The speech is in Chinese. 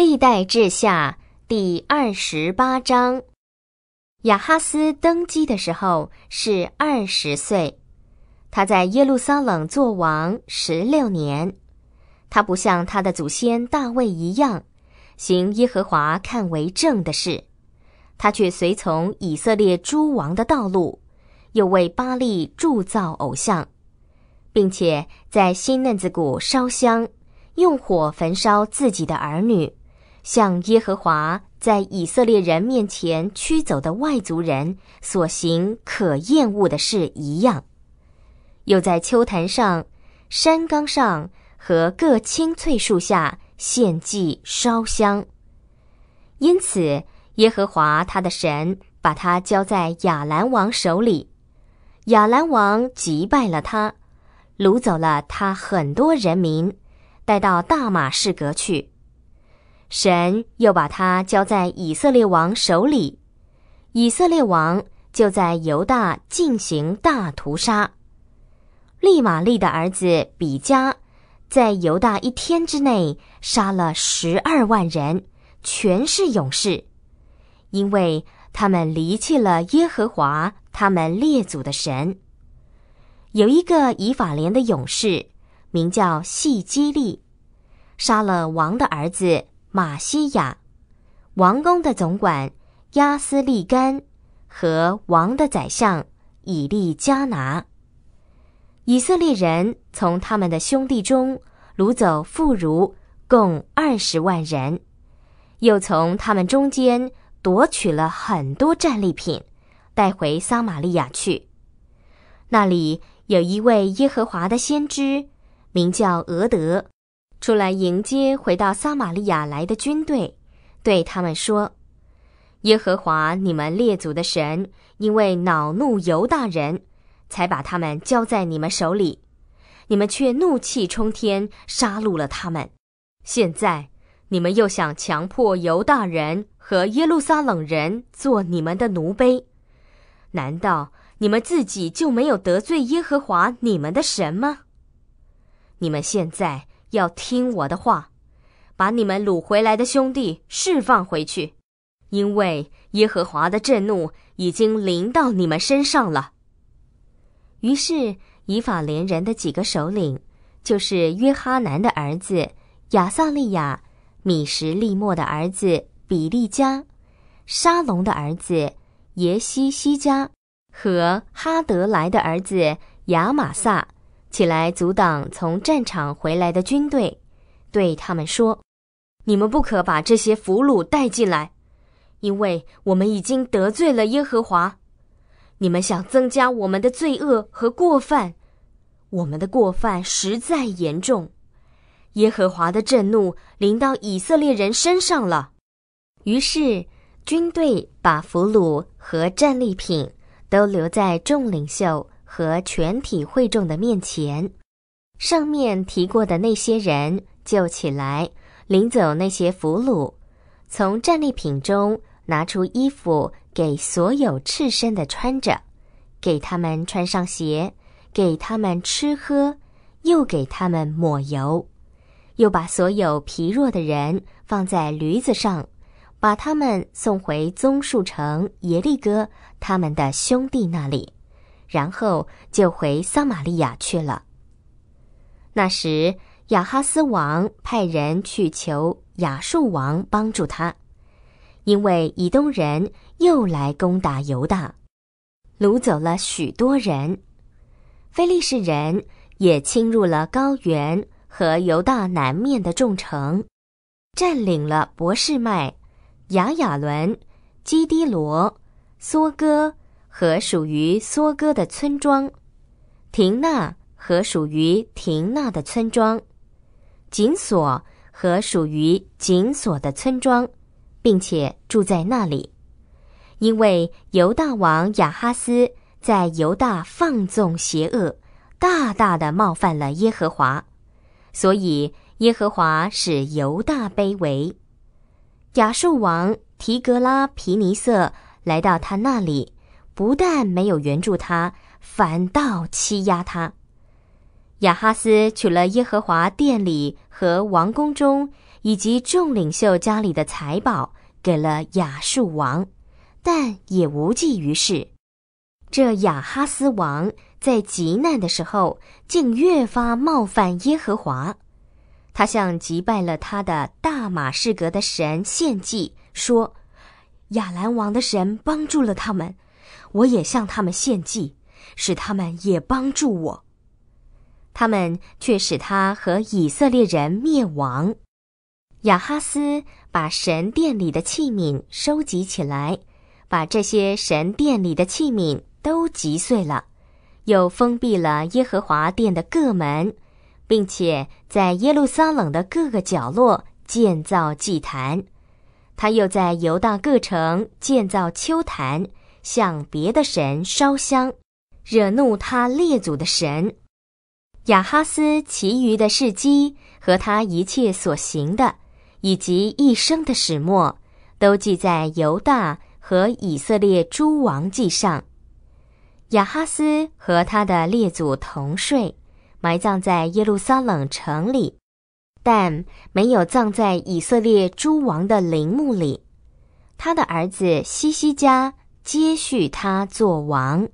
历代志下第二十八章，亚哈斯登基的时候是二十岁，他在耶路撒冷作王十六年，他不像他的祖先大卫一样行耶和华看为正的事，他却随从以色列诸王的道路，又为巴利铸造偶像，并且在新嫩子谷烧香，用火焚烧自己的儿女。像耶和华在以色列人面前驱走的外族人所行可厌恶的事一样，又在秋坛上、山冈上和各青翠树下献祭烧香。因此，耶和华他的神把他交在亚兰王手里，亚兰王击败了他，掳走了他很多人民，带到大马士革去。神又把他交在以色列王手里，以色列王就在犹大进行大屠杀。利玛利的儿子比加，在犹大一天之内杀了十二万人，全是勇士，因为他们离弃了耶和华他们列祖的神。有一个以法莲的勇士名叫细基利，杀了王的儿子。玛西亚王宫的总管亚斯利干和王的宰相以利加拿，以色列人从他们的兄弟中掳走妇孺共二十万人，又从他们中间夺取了很多战利品，带回撒玛利亚去。那里有一位耶和华的先知，名叫俄德。出来迎接回到撒玛利亚来的军队，对他们说：“耶和华你们列祖的神，因为恼怒犹大人，才把他们交在你们手里，你们却怒气冲天，杀戮了他们。现在你们又想强迫犹大人和耶路撒冷人做你们的奴婢，难道你们自己就没有得罪耶和华你们的神吗？你们现在。”要听我的话，把你们掳回来的兄弟释放回去，因为耶和华的震怒已经临到你们身上了。于是以法连人的几个首领，就是约哈南的儿子亚萨利亚、米什利莫的儿子比利加、沙龙的儿子耶西西加和哈德莱的儿子亚玛萨。起来阻挡从战场回来的军队，对他们说：“你们不可把这些俘虏带进来，因为我们已经得罪了耶和华。你们想增加我们的罪恶和过犯，我们的过犯实在严重。耶和华的震怒临到以色列人身上了。”于是军队把俘虏和战利品都留在众领袖。和全体会众的面前，上面提过的那些人就起来领走那些俘虏，从战利品中拿出衣服给所有赤身的穿着，给他们穿上鞋，给他们吃喝，又给他们抹油，又把所有疲弱的人放在驴子上，把他们送回棕树城耶利哥他们的兄弟那里。然后就回撒玛利亚去了。那时，亚哈斯王派人去求亚述王帮助他，因为以东人又来攻打犹大，掳走了许多人。菲利士人也侵入了高原和犹大南面的众城，占领了博士麦、雅雅伦、基迪罗、梭哥。和属于梭哥的村庄，廷纳和属于廷纳的村庄，紧锁和属于紧锁的村庄，并且住在那里，因为犹大王亚哈斯在犹大放纵邪恶，大大的冒犯了耶和华，所以耶和华使犹大卑微。亚述王提格拉皮尼瑟来到他那里。不但没有援助他，反倒欺压他。亚哈斯取了耶和华殿里和王宫中以及众领袖家里的财宝，给了亚述王，但也无济于事。这亚哈斯王在极难的时候，竟越发冒犯耶和华。他向击败了他的大马士革的神献祭，说：“亚兰王的神帮助了他们。”我也向他们献祭，使他们也帮助我。他们却使他和以色列人灭亡。亚哈斯把神殿里的器皿收集起来，把这些神殿里的器皿都击碎了，又封闭了耶和华殿的各门，并且在耶路撒冷的各个角落建造祭坛。他又在犹大各城建造秋坛。向别的神烧香，惹怒他列祖的神雅哈斯。其余的事迹和他一切所行的，以及一生的始末，都记在犹大和以色列诸王记上。雅哈斯和他的列祖同睡，埋葬在耶路撒冷城里，但没有葬在以色列诸王的陵墓里。他的儿子西西加。接续他做王。